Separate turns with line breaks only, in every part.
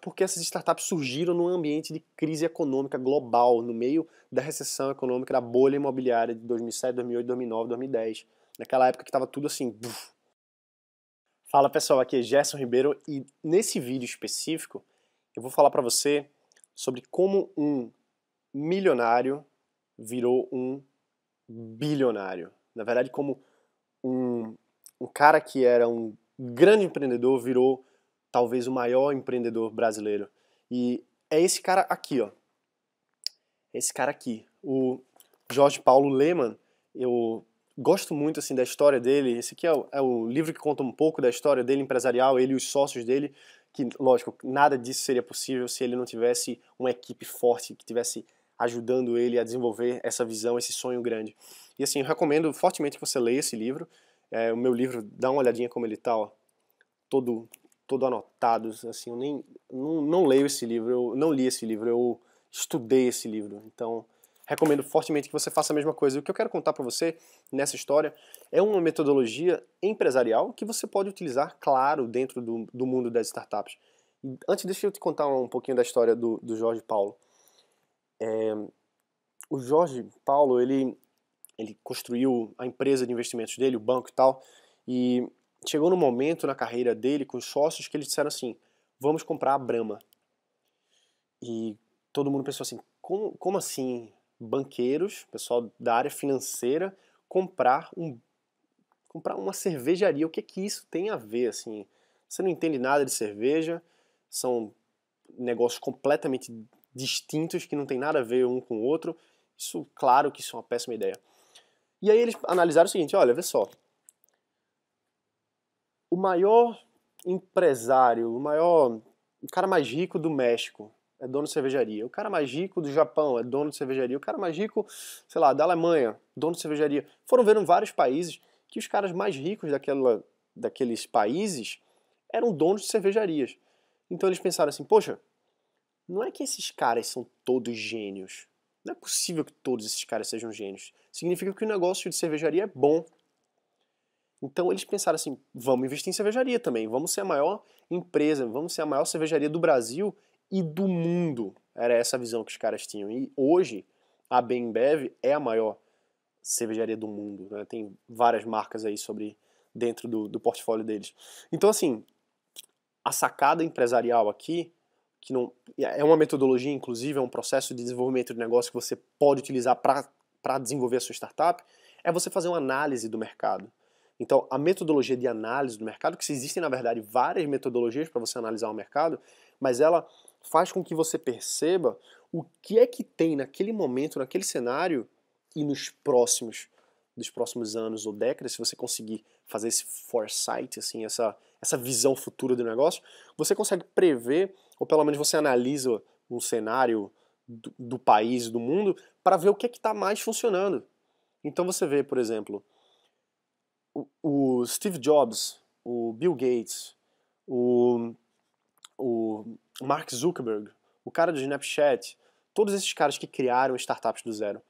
porque essas startups surgiram num ambiente de crise econômica global, no meio da recessão econômica da bolha imobiliária de 2007, 2008, 2009, 2010. Naquela época que estava tudo assim. Buf. Fala pessoal, aqui é Gerson Ribeiro e nesse vídeo específico eu vou falar para você sobre como um milionário virou um bilionário. Na verdade, como um, um cara que era um grande empreendedor virou talvez o maior empreendedor brasileiro. E é esse cara aqui, ó. Esse cara aqui, o Jorge Paulo Lehmann. Eu gosto muito assim da história dele. Esse aqui é o, é o, livro que conta um pouco da história dele empresarial, ele e os sócios dele. Que, lógico, nada disso seria possível se ele não tivesse uma equipe forte que tivesse ajudando ele a desenvolver essa visão, esse sonho grande. E assim, eu recomendo fortemente que você leia esse livro. É, o meu livro, dá uma olhadinha como ele tá, ó, todo todo anotados, assim, eu nem não, não leio esse livro, eu não li esse livro, eu estudei esse livro. Então, recomendo fortemente que você faça a mesma coisa. O que eu quero contar para você nessa história é uma metodologia empresarial que você pode utilizar, claro, dentro do, do mundo das startups. Antes, deixa eu te contar um pouquinho da história do, do Jorge Paulo. É, o Jorge Paulo, ele, ele construiu a empresa de investimentos dele, o banco e tal, e chegou no momento na carreira dele com os sócios que eles disseram assim: vamos comprar a Brahma. E todo mundo pensou assim: como, como assim banqueiros, pessoal da área financeira, comprar um comprar uma cervejaria? O que é que isso tem a ver assim? Você não entende nada de cerveja, são negócios completamente distintos que não tem nada a ver um com o outro. Isso, claro que isso é uma péssima ideia. E aí eles analisaram o seguinte, olha, vê só, o maior empresário, o maior, o cara mais rico do México é dono de cervejaria, o cara mais rico do Japão é dono de cervejaria, o cara mais rico, sei lá, da Alemanha, dono de cervejaria. Foram vendo vários países que os caras mais ricos daquela, daqueles países eram donos de cervejarias. Então eles pensaram assim, poxa, não é que esses caras são todos gênios. Não é possível que todos esses caras sejam gênios. Significa que o negócio de cervejaria é bom. Então eles pensaram assim: vamos investir em cervejaria também, vamos ser a maior empresa, vamos ser a maior cervejaria do Brasil e do mundo. Era essa a visão que os caras tinham. E hoje a Bembev é a maior cervejaria do mundo. Né? Tem várias marcas aí sobre dentro do, do portfólio deles. Então assim, a sacada empresarial aqui que não é uma metodologia, inclusive, é um processo de desenvolvimento de negócio que você pode utilizar para desenvolver a sua startup, é você fazer uma análise do mercado. Então, a metodologia de análise do mercado, que existem, na verdade, várias metodologias para você analisar o mercado, mas ela faz com que você perceba o que é que tem naquele momento, naquele cenário e nos próximos dos próximos anos ou décadas, se você conseguir fazer esse foresight, assim, essa, essa visão futura do negócio, você consegue prever, ou pelo menos você analisa um cenário do, do país, do mundo, para ver o que é que está mais funcionando. Então você vê, por exemplo, o Steve Jobs, o Bill Gates, o, o Mark Zuckerberg, o cara do Snapchat, todos esses caras que criaram startups do zero.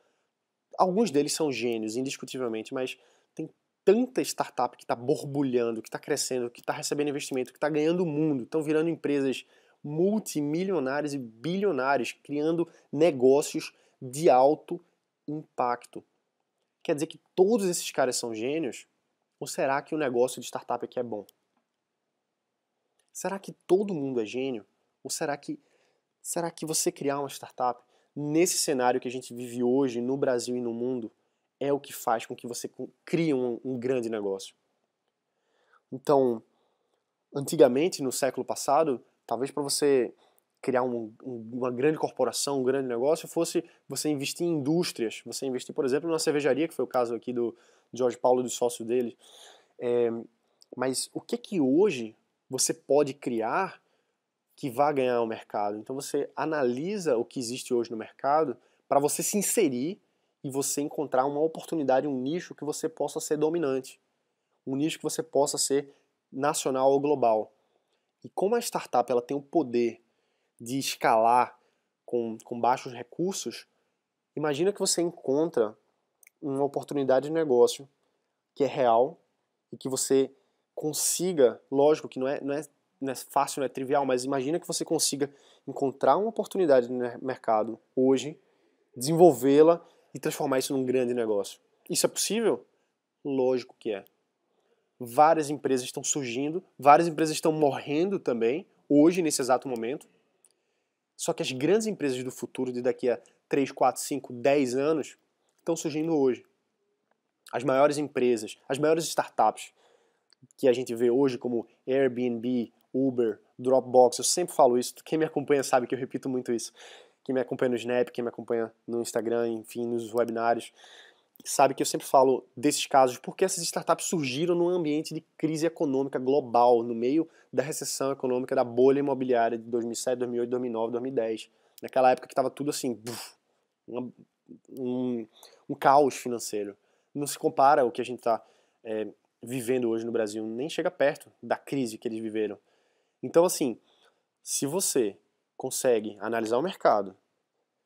Alguns deles são gênios, indiscutivelmente, mas tem tanta startup que está borbulhando, que está crescendo, que está recebendo investimento, que está ganhando o mundo, estão virando empresas multimilionárias e bilionárias, criando negócios de alto impacto. Quer dizer que todos esses caras são gênios? Ou será que o negócio de startup aqui é bom? Será que todo mundo é gênio? Ou será que será que você criar uma startup nesse cenário que a gente vive hoje no Brasil e no mundo é o que faz com que você crie um, um grande negócio? Então, antigamente no século passado, talvez para você criar um, uma grande corporação, um grande negócio, fosse você investir em indústrias, você investir, por exemplo, na cervejaria, que foi o caso aqui do Jorge Paulo, do sócio dele. É, mas o que é que hoje você pode criar que vá ganhar o mercado? Então você analisa o que existe hoje no mercado para você se inserir e você encontrar uma oportunidade, um nicho que você possa ser dominante, um nicho que você possa ser nacional ou global. E como a startup ela tem o poder de escalar com, com baixos recursos, imagina que você encontra uma oportunidade de negócio que é real e que você consiga, lógico que não é, não é, não é fácil, não é trivial, mas imagina que você consiga encontrar uma oportunidade no mercado hoje, desenvolvê-la e transformar isso num grande negócio. Isso é possível? Lógico que é. Várias empresas estão surgindo, várias empresas estão morrendo também, hoje, nesse exato momento. Só que as grandes empresas do futuro, de daqui a 3, 4, 5, 10 anos, estão surgindo hoje. As maiores empresas, as maiores startups que a gente vê hoje, como Airbnb, Uber, Dropbox, eu sempre falo isso, quem me acompanha sabe que eu repito muito isso. Quem me acompanha no Snap, quem me acompanha no Instagram, enfim, nos webinários sabe que eu sempre falo desses casos porque essas startups surgiram num ambiente de crise econômica global, no meio da recessão econômica da bolha imobiliária de 2007, 2008, 2009, 2010. Naquela época que estava tudo assim, um, um, um, caos financeiro. Não se compara o que a gente está é, vivendo hoje no Brasil, nem chega perto da crise que eles viveram. Então, assim, se você consegue analisar o mercado,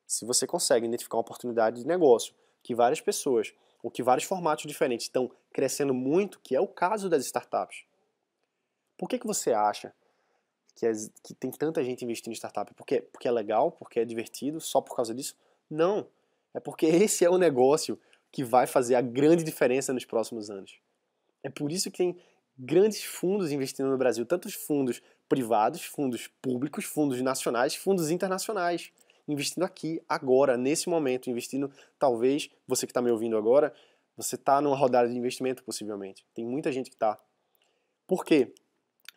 se você consegue identificar uma oportunidade de negócio, que várias pessoas, ou que vários formatos diferentes estão crescendo muito, que é o caso das startups. Por que, que você acha que, que tem tanta gente investindo em startup? Porque, porque é legal? Porque é divertido? Só por causa disso? Não. É porque esse é o negócio que vai fazer a grande diferença nos próximos anos. É por isso que tem grandes fundos investindo no Brasil, tantos fundos privados, fundos públicos, fundos nacionais, fundos internacionais investindo aqui, agora, nesse momento, investindo talvez, você que está me ouvindo agora, você está numa rodada de investimento possivelmente. Tem muita gente que está. Por quê?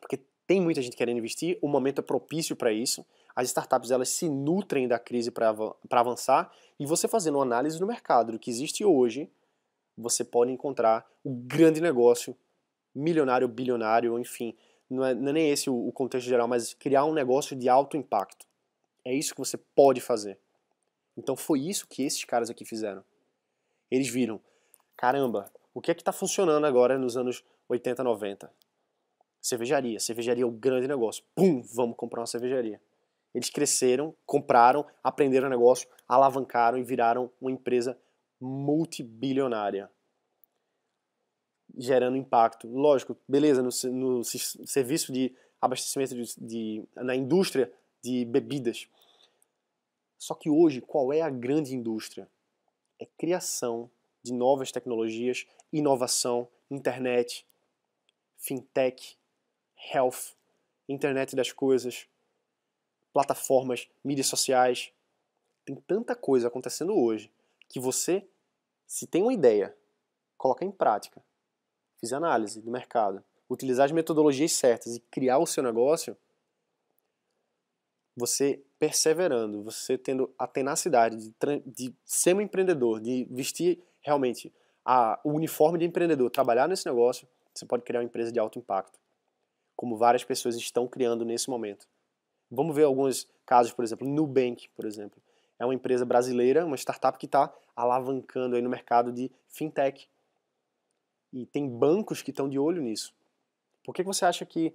Porque tem muita gente querendo investir, o momento é propício para isso. As startups elas se nutrem da crise para avançar e você fazendo uma análise do mercado do que existe hoje, você pode encontrar o grande negócio, milionário, bilionário, enfim, não é, não é nem esse o, o contexto geral, mas criar um negócio de alto impacto. É isso que você pode fazer. Então foi isso que esses caras aqui fizeram. Eles viram, caramba, o que é que está funcionando agora nos anos 80, 90? Cervejaria. Cervejaria é o grande negócio. Pum, vamos comprar uma cervejaria. Eles cresceram, compraram, aprenderam o negócio, alavancaram e viraram uma empresa multibilionária. Gerando impacto. Lógico, beleza, no, no serviço de abastecimento de, de, na indústria de bebidas. Só que hoje, qual é a grande indústria? É criação de novas tecnologias, inovação, internet, fintech, health, internet das coisas, plataformas, mídias sociais. Tem tanta coisa acontecendo hoje que você, se tem uma ideia, coloca em prática, fizer análise do mercado, utilizar as metodologias certas e criar o seu negócio, você perseverando, você tendo a tenacidade de, de ser um empreendedor, de vestir realmente a, o uniforme de empreendedor, trabalhar nesse negócio, você pode criar uma empresa de alto impacto, como várias pessoas estão criando nesse momento. Vamos ver alguns casos, por exemplo, Nubank, por exemplo. É uma empresa brasileira, uma startup que está alavancando aí no mercado de fintech. E tem bancos que estão de olho nisso. Por que, que você acha que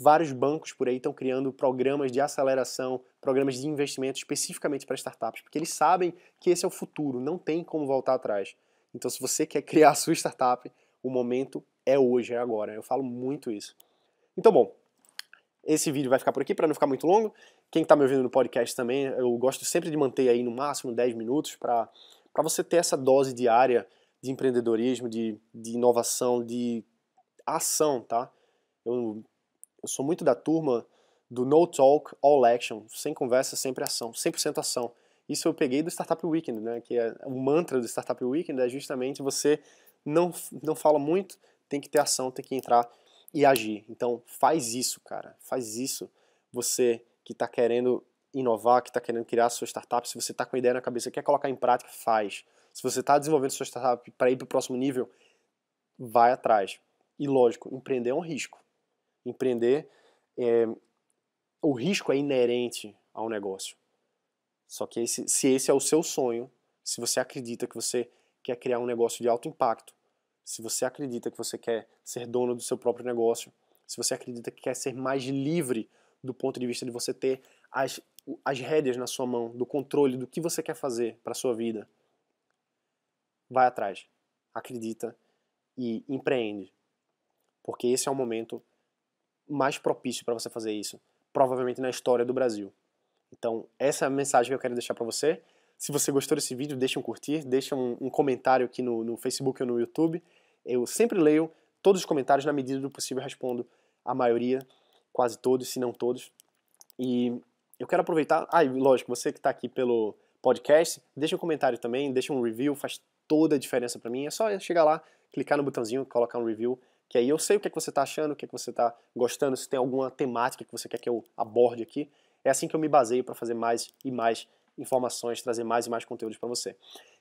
Vários bancos por aí estão criando programas de aceleração, programas de investimento especificamente para startups, porque eles sabem que esse é o futuro, não tem como voltar atrás. Então, se você quer criar a sua startup, o momento é hoje, é agora. Eu falo muito isso. Então, bom, esse vídeo vai ficar por aqui para não ficar muito longo. Quem está me ouvindo no podcast também, eu gosto sempre de manter aí no máximo 10 minutos para você ter essa dose diária de empreendedorismo, de, de inovação, de ação, tá? Eu eu sou muito da turma do no talk, all action, sem conversa, sempre ação, 100% ação. Isso eu peguei do Startup Weekend, né, que é o mantra do Startup Weekend é justamente você não, não fala muito, tem que ter ação, tem que entrar e agir. Então faz isso, cara, faz isso. Você que está querendo inovar, que está querendo criar a sua startup, se você está com a ideia na cabeça, quer colocar em prática, faz. Se você está desenvolvendo sua startup para ir para o próximo nível, vai atrás. E lógico, empreender é um risco empreender, é, o risco é inerente ao negócio. Só que esse, se esse é o seu sonho, se você acredita que você quer criar um negócio de alto impacto, se você acredita que você quer ser dono do seu próprio negócio, se você acredita que quer ser mais livre do ponto de vista de você ter as, as rédeas na sua mão, do controle do que você quer fazer para a sua vida, vai atrás, acredita e empreende. Porque esse é o momento mais propício para você fazer isso, provavelmente na história do Brasil. Então, essa é a mensagem que eu quero deixar para você. Se você gostou desse vídeo, deixa um curtir, deixa um, um comentário aqui no, no Facebook ou no YouTube. Eu sempre leio todos os comentários, na medida do possível respondo a maioria, quase todos, se não todos. E eu quero aproveitar. Ah, lógico, você que está aqui pelo podcast, deixa um comentário também, deixa um review, faz toda a diferença para mim. É só chegar lá, clicar no botãozinho, colocar um review que aí eu sei o que, é que você está achando, o que, é que você está gostando, se tem alguma temática que você quer que eu aborde aqui. É assim que eu me baseio para fazer mais e mais informações, trazer mais e mais conteúdos para você.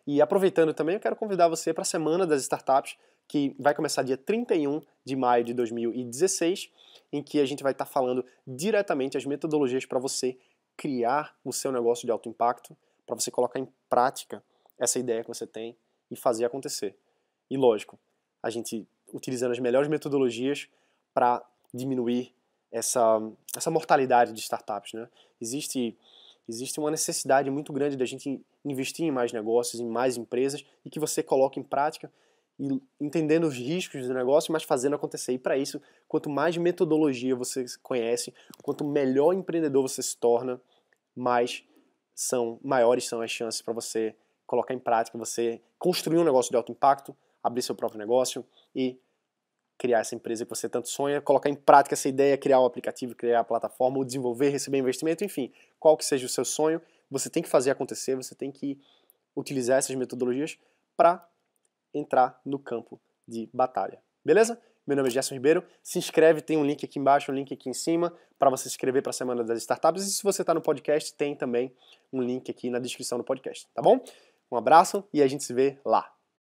E aproveitando também, eu quero convidar você para a Semana das Startups, que vai começar dia 31 de maio de 2016, em que a gente vai estar tá falando diretamente as metodologias para você criar o seu negócio de alto impacto, para você colocar em prática essa ideia que você tem e fazer acontecer. E lógico, a gente utilizando as melhores metodologias para diminuir essa, essa mortalidade de startups. Né? Existe, existe uma necessidade muito grande da gente investir em mais negócios, em mais empresas e que você coloque em prática e entendendo os riscos do negócio, mas fazendo acontecer. E para isso, quanto mais metodologia você conhece, quanto melhor empreendedor você se torna, mais são maiores são as chances para você colocar em prática, você construir um negócio de alto impacto, abrir seu próprio negócio e criar essa empresa que você tanto sonha, colocar em prática essa ideia, criar o um aplicativo, criar a plataforma, ou desenvolver, receber investimento, enfim, qual que seja o seu sonho, você tem que fazer acontecer, você tem que utilizar essas metodologias para entrar no campo de batalha. Beleza? Meu nome é Gerson Ribeiro. Se inscreve, tem um link aqui embaixo, um link aqui em cima para você se inscrever para a Semana das Startups. E se você está no podcast, tem também um link aqui na descrição do podcast, tá bom? Um abraço e a gente se vê lá.